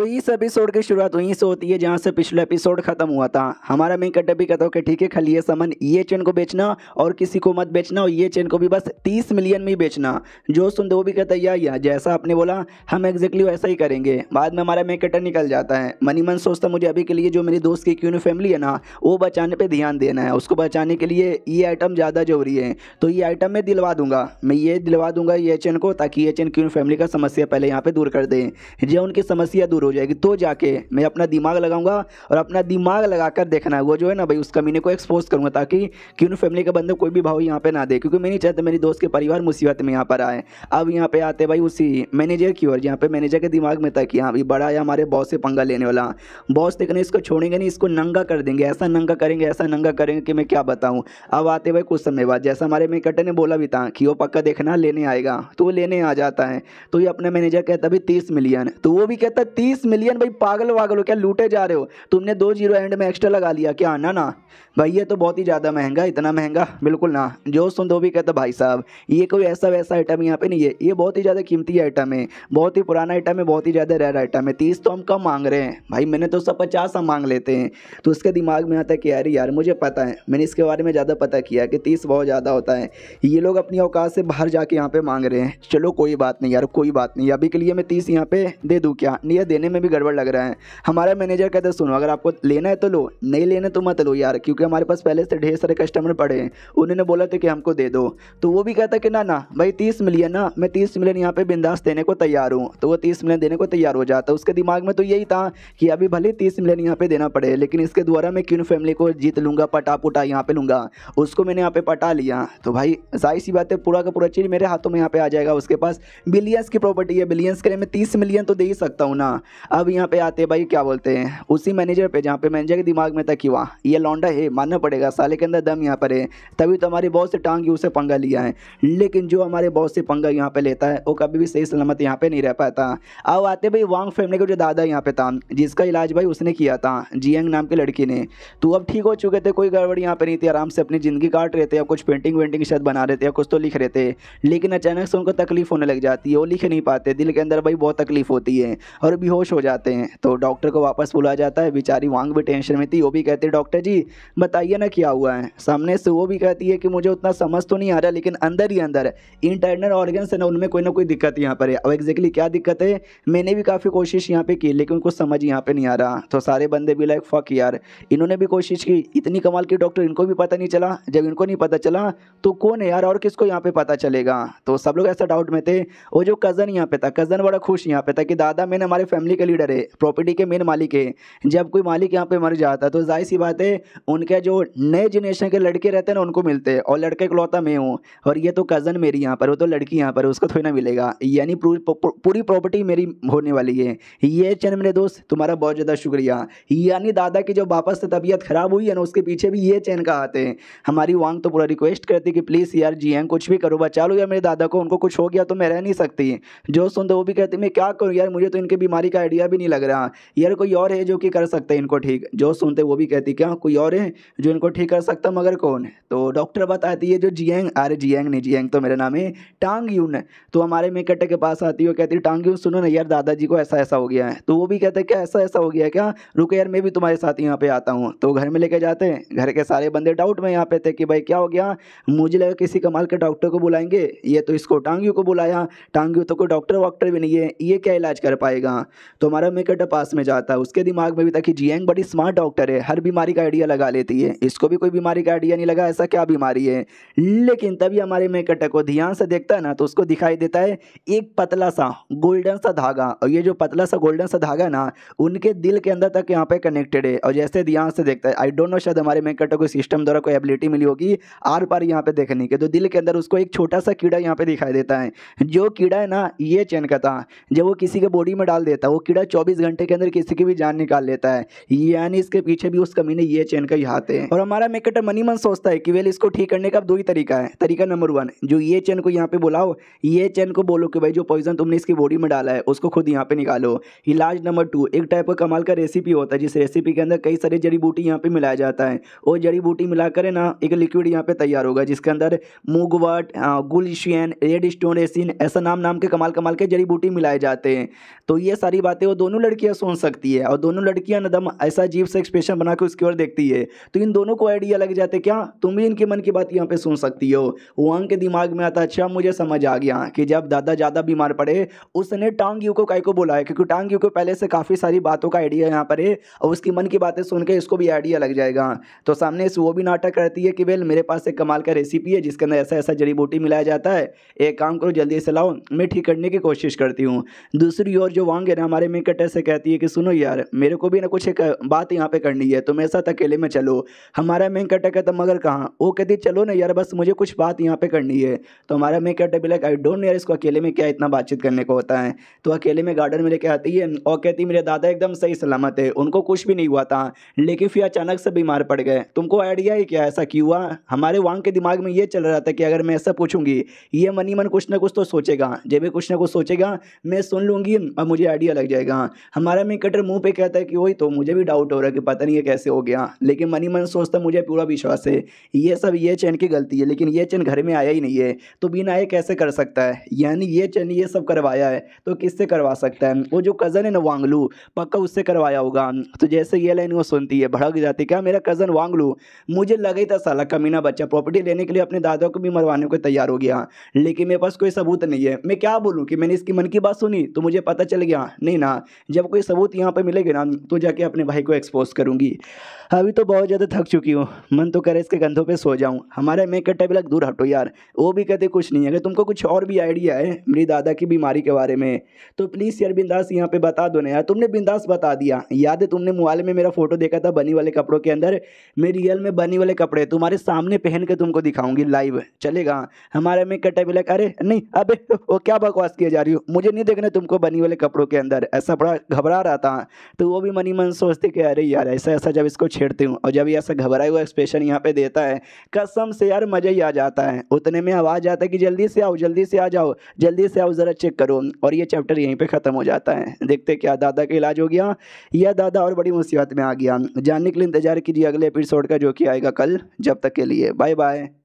तो इस एपिसोड की शुरुआत वहीं से होती है जहाँ से पिछला एपिसोड खत्म हुआ था हमारा मेन कट्टा भी कहता हूँ कि ठीक है खाली ये सामान ये चेन को बेचना और किसी को मत बेचना और ये चेन को भी बस तीस मिलियन में ही बेचना जो सुनते वो भी कहता है या, या जैसा आपने बोला हम एग्जैक्टली वैसा ही करेंगे बाद में हमारा मेन कट्टा निकल जाता है मनी मन सोचता मुझे अभी के लिए जो मेरी दोस्त की क्यों फैमिली है ना वो बचाने पर ध्यान देना है उसको बचाने के लिए ये आइटम ज़्यादा जरूरी है तो ये आइटम मैं दिलवा दूंगा मैं ये दिलवा दूंगा ये चेन को ताकि ये चेन क्यों फैमिली का समस्या पहले यहाँ पर दूर कर दें जो उनकी समस्या दूर हो हो जाएगी तो जाके मैं अपना दिमाग लगाऊंगा और अपना दिमाग लगाकर देखना वो जो है ना भाई उस कमीने को एक्सपोज करूंगा ताकि क्यों फैमिली के बंदे कोई भी भाव यहाँ पे ना दे क्योंकि मैं नहीं चाहता मेरी दोस्त के परिवार मुसीबत में यहाँ पर आए अब यहाँ पर आते भाई उसी मैनेजर की ओर यहाँ पर मैनेजर के दिमाग में था कि हाँ भाई बड़ा है हमारे बॉस से पंगा लेने वाला बॉस देखने इसको छोड़ेंगे नहीं इसको नंगा कर देंगे ऐसा नंगा करेंगे ऐसा नंगा करेंगे कि मैं क्या बताऊँ अब आते भाई कुछ समय बाद जैसा हमारे मेकटर ने बोला भी था कि वो पक्का देखना लेने आएगा तो वो लेने आ जाता है तो ये अपना मैनेजर कहता भाई तीस मिलियन तो वो भी कहता तीस तीस मिलियन भाई पागल वागल हो क्या लूटे जा रहे हो तुमने दो जीरो एंड में एक्स्ट्रा लगा लिया क्या ना ना भाई ये तो बहुत ही ज़्यादा महंगा इतना महंगा बिल्कुल ना जो सुन दो भी कहता भाई साहब ये कोई ऐसा वैसा आइटम यहाँ पे नहीं है ये बहुत ही ज़्यादा कीमती आइटम है बहुत ही पुराना आइटम है बहुत ही ज़्यादा रेयर आइटम है तीस तो हम कम मांग रहे हैं भाई मैंने तो सब पचास हम मांग लेते हैं तो उसके दिमाग में आता है कि यार यार मुझे पता है मैंने इसके बारे में ज़्यादा पता किया कि तीस बहुत ज़्यादा होता है ये लोग अपनी औकात से बाहर जाके यहाँ पर मांग रहे हैं चलो कोई बात नहीं यार कोई बात नहीं अभी के लिए मैं तीस यहाँ पे दे दूँ क्या नहीं देने लेने में भी गड़बड़ लग रहा है हमारा मैनेजर कहते हैं सुनो अगर आपको लेना है तो लो नहीं लेना तो मत लो यार क्योंकि हमारे पास पहले से ढेर सारे कस्टमर पड़े हैं उन्होंने बोला था कि हमको दे दो तो वो भी कहता कि ना ना भाई तीस मिलियन ना मैं तीस मिलियन यहाँ पर बिंदास देने को तैयार हूँ तो वो तीस मिलियन देने को तैयार हो जाता उसके दिमाग में तो यही था कि अभी भले तीस मिलियन यहाँ पर देना पड़े लेकिन इसके द्वारा मैं क्यों फैमिली को जीत लूँगा पटा पुटा यहाँ पर लूँगा उसको मैंने यहाँ पर पटा लिया तो भाई जाहिर सी बात है पूरा का पूरा चीज़ मेरे हाथों में यहाँ पे आ जाएगा उसके पास बिलियंस की प्रॉपर्टी है बिलियंस के लिए मैं तीस मिलियन तो दे ही सकता हूँ ना अब यहाँ पे आते भाई क्या बोलते हैं उसी मैनेजर पे जहाँ पे मैनेजर के दिमाग में था कि वाह ये लौंडा है मानना पड़ेगा साले के अंदर दम यहाँ पर है तभी तो हमारे बॉस से टांग ही उसे पंगा लिया है लेकिन जो हमारे बॉस से पंगा यहाँ पर लेता है वो कभी भी सही सलामत यहाँ पर नहीं रह पाता अब आते भाई वांग फैमिली का जो दादा यहाँ पे था जिसका इलाज भाई उसने किया था जियंग नाम की लड़की ने तो अब ठीक हो चुके थे कोई गड़बड़ यहाँ पर नहीं थी आराम से अपनी ज़िंदगी काट रहे थे या कुछ पेंटिंग वेंटिंग शायद बना रहे थे या कुछ तो लिख रहे थे लेकिन अचानक से उनको तकलीफ़ होने लग जाती है वो लिख नहीं पाते दिल के अंदर भाई बहुत तकलीफ़ होती है और भी बेहोश हो जाते हैं तो डॉक्टर को वापस बुला जाता है बेचारी वांग भी टेंशन में थी वो भी कहती है डॉक्टर जी बताइए ना क्या हुआ है सामने से वो भी कहती है कि मुझे उतना समझ तो नहीं आ रहा लेकिन अंदर ही अंदर इंटरनल ऑर्गन है ना उनमें कोई ना कोई दिक्कत यहाँ पर है अब एग्जैक्टली क्या दिक्कत है मैंने भी काफ़ी कोशिश यहाँ पर की लेकिन उनको समझ यहाँ पर नहीं आ रहा तो सारे बंदे भी लाइक फक यार इन्होंने भी कोशिश की इतनी कमाल की डॉक्टर इनको भी पता नहीं चला जब इनको नहीं पता चला तो कौन है यार और किसको यहाँ पर पता चलेगा तो सब लोग ऐसा डाउट में थे वो जो कज़न यहाँ पे था कज़न बड़ा खुश यहाँ पे था कि दादा मैंने हमारे फैमिली फैमिली के लीडर है प्रॉपर्टी के मेन मालिक है जब कोई मालिक यहाँ पे मर जाता है तो जाहिर सी बात है उनके जो नए जनरेशन के लड़के रहते हैं ना उनको मिलते हैं और लड़के इकलौता मैं हूँ और ये तो कज़न मेरी यहाँ पर वो तो लड़की यहाँ पर उसको थोड़ी ना मिलेगा यानी पूरी प्रॉपर्टी मेरी होने वाली है ये चैनल मेरे दोस्त तुम्हारा बहुत ज़्यादा शुक्रिया यानी दादा की जो वापस से तबीयत ख़राब हुई है ना उसके पीछे भी ये चैन का आते हैं हमारी वांग तो पूरा रिक्वेस्ट करती कि प्लीज़ यार जी कुछ भी करो बचा लो यार मेरे दादा को उनको कुछ हो गया तो मैं रह नहीं सकती जो सुनते तो वो भी कहती मैं क्या करूँ यार मुझे तो इनके बीमारी का आइडिया भी नहीं लग रहा यार कोई और है जो कि कर सकते है इनको ठीक जो सुनते वो भी कहती क्या हाँ, कोई और है जो इनको ठीक कर सकता मगर कौन है तो डॉक्टर बताती है जो जियंग अरे जियंग नहीं जियंग तो मेरा नाम है टांग यून तो हमारे मेकटे के पास आती है कहती टांग यून सुनो ना यार दादाजी को ऐसा ऐसा हो गया है तो वो भी कहते क्या ऐसा ऐसा हो गया क्या हाँ, रुको यार मैं भी तुम्हारे साथ यहाँ पे आता हूँ तो घर में लेके जाते हैं घर के सारे बंदे डाउट में यहाँ पे थे कि भाई क्या हो गया मुझे लगा किसी कमाल के डॉक्टर को बुलाएंगे ये तो इसको टांगियों को बुलाया टांगियों तो कोई डॉक्टर वॉक्टर भी नहीं है ये क्या इलाज कर पाएगा तो हमारा मेकटा पास में जाता है उसके दिमाग में भी था कि जियांग बड़ी स्मार्ट डॉक्टर है हर बीमारी का आइडिया लगा लेती है इसको भी कोई बीमारी का आइडिया नहीं लगा ऐसा क्या बीमारी है लेकिन तभी हमारे मेकटा को ध्यान से देखता है ना तो उसको दिखाई देता है एक पतला सा गोल्डन सा धागा और ये जो पतला सा गोल्डन सा धागा ना उनके दिल के अंदर तक यहाँ पे कनेक्टेड है और जैसे ध्यान से देखता है आई डोंट नो शायद हमारे मेकटा को सिस्टम द्वारा कोई एबिलिटी मिली होगी आर पार यहाँ पे देखने के तो दिल के अंदर उसको एक छोटा सा कीड़ा यहाँ पे दिखाई देता है जो कीड़ा है ना ये चैन का था जब वो किसी के बॉडी में डाल देता है वो कीड़ा चौबीस घंटे के अंदर किसी की भी जान निकाल लेता है यानी इसके पीछे भी उस कमी ने ये चैन का ही हाथ है और हमारा मेकेटर मनी मन सोचता है कि वेल इसको ठीक करने का दो ही तरीका है तरीका नंबर वन जो ये चैन को यहाँ पे बुलाओ ये चैन को बोलो कि भाई जो पॉइजन तुमने इसकी बॉडी में डाला है उसको खुद यहाँ पे निकालो इलाज नंबर टू एक टाइप का कमाल का रेसिपी होता है जिस रेसिपी के अंदर कई सारी जड़ी बूटी यहाँ पे मिलाया जाता है और जड़ी बूटी मिलाकर ना एक लिक्विड यहाँ पे तैयार होगा जिसके अंदर मूगवट गुलशियन रेड स्टोन एसिन ऐसा नाम नाम के कमाल कमाल के जड़ी बूटी मिलाए जाते हैं तो ये सारी वाली बात है वो दोनों लड़कियां सुन सकती है और दोनों लड़कियां नदम ऐसा अजीब सा एक्सप्रेशन बना के उसकी ओर देखती है तो इन दोनों को आइडिया लग जाते क्या तुम भी इनके मन की बात यहाँ पे सुन सकती हो वो अंग के दिमाग में आता अच्छा मुझे समझ आ गया कि जब दादा ज़्यादा बीमार पड़े उसने टांग यू को काय को बोला है क्योंकि टांग यू को पहले से काफ़ी सारी बातों का आइडिया यहाँ पर है और उसकी मन की बातें सुन के इसको भी आइडिया लग जाएगा तो सामने से वो भी नाटक करती है कि वेल मेरे पास एक कमाल का रेसिपी है जिसके अंदर ऐसा ऐसा जड़ी बूटी मिलाया जाता है एक काम करो जल्दी से लाओ मैं ठीक करने की कोशिश करती हूँ दूसरी ओर जो वांग है ना हमारे मिकटर से कहती है कि सुनो यार मेरे को भी ना कुछ एक बात यहाँ पे करनी है तुम तो मेरे साथ अकेले में चलो हमारा कट्टा कहता मगर कहाँ वो कहती चलो ना यार बस मुझे कुछ बात यहाँ पे करनी है तो हमारा मिकटर भी लाइक आई डोंट यार इसको अकेले में क्या इतना बातचीत करने को होता है तो अकेले में गार्डन में लेके आती है और कहती मेरे दादा एकदम सही सलामत है उनको कुछ भी नहीं हुआ था लेकिन फिर अचानक से बीमार पड़ गए तुमको आइडिया है क्या ऐसा क्यों हुआ हमारे वांग के दिमाग में ये चल रहा था कि अगर मैं ऐसा पूछूंगी ये मनी मन कुछ ना कुछ तो सोचेगा जब भी कुछ ना कुछ सोचेगा मैं सुन लूँगी और मुझे आइडिया लग जाएगा हाँ हमारा में कटर मुंह पे कहता है कि वही तो मुझे भी डाउट हो रहा है कि पता नहीं ये कैसे हो गया लेकिन मनी मन सोचता मुझे पूरा विश्वास है ये सब ये चैन की गलती है लेकिन ये चैन घर में आया ही नहीं है तो बिना ये कैसे कर सकता है यानी ये चैन ये सब करवाया है तो किससे करवा सकता है वो जो कज़न है ना वांगलू पक्का उससे करवाया होगा तो जैसे ये लाइन वो सुनती है भड़क जाती क्या मेरा कज़न वांगलू मुझे लगे था साला कमीना बच्चा प्रॉपर्टी लेने के लिए अपने दादा को भी मरवाने को तैयार हो गया लेकिन मेरे पास कोई सबूत नहीं है मैं क्या बोलूँ कि मैंने इसकी मन की बात सुनी तो मुझे पता चल गया नहीं नहीं ना जब कोई सबूत यहाँ पर मिलेगा ना तो जाके अपने भाई को एक्सपोज करूँगी अभी तो बहुत ज़्यादा थक चुकी हूँ मन तो करे इसके कंधों पर सो जाऊँ हमारे मेकर लग दूर हटो यार वो भी कहते कुछ नहीं अगर तुमको कुछ और भी आइडिया है मेरी दादा की बीमारी के बारे में तो प्लीज़ यार बिंदास यहाँ पे बता दो ना यार तुमने बिंदास बता दिया याद है तुमने मोबाइल में मेरा फ़ोटो देखा था बनी वाले कपड़ों के अंदर मैं रियल में बनी वाले कपड़े तुम्हारे सामने पहन के तुमको दिखाऊंगी लाइव चलेगा हमारे में कटे बिलक अरे नहीं अबे वो क्या बकवास किया जा रही हो मुझे नहीं देखना तुमको बनी वाले कपड़ों के अंदर यार ऐसा बड़ा घबरा रहा था तो वो भी मनी मन सोचते कि अरे यार ऐसा ऐसा जब इसको छेड़ती हूँ और जब ये ऐसा घबराया हुआ एक्सप्रेशन यहाँ पे देता है कसम से यार मज़ा ही आ जाता है उतने में आवाज़ आता है कि जल्दी से आओ जल्दी से आ जाओ जल्दी से आओ ज़रा चेक करो और ये चैप्टर यहीं पर ख़त्म हो जाता है देखते क्या दादा का इलाज हो गया या दादा और बड़ी मुसीबत में आ गया जानने के लिए इंतज़ार कीजिए अगले एपिसोड का जो कि आएगा कल जब तक के लिए बाय बाय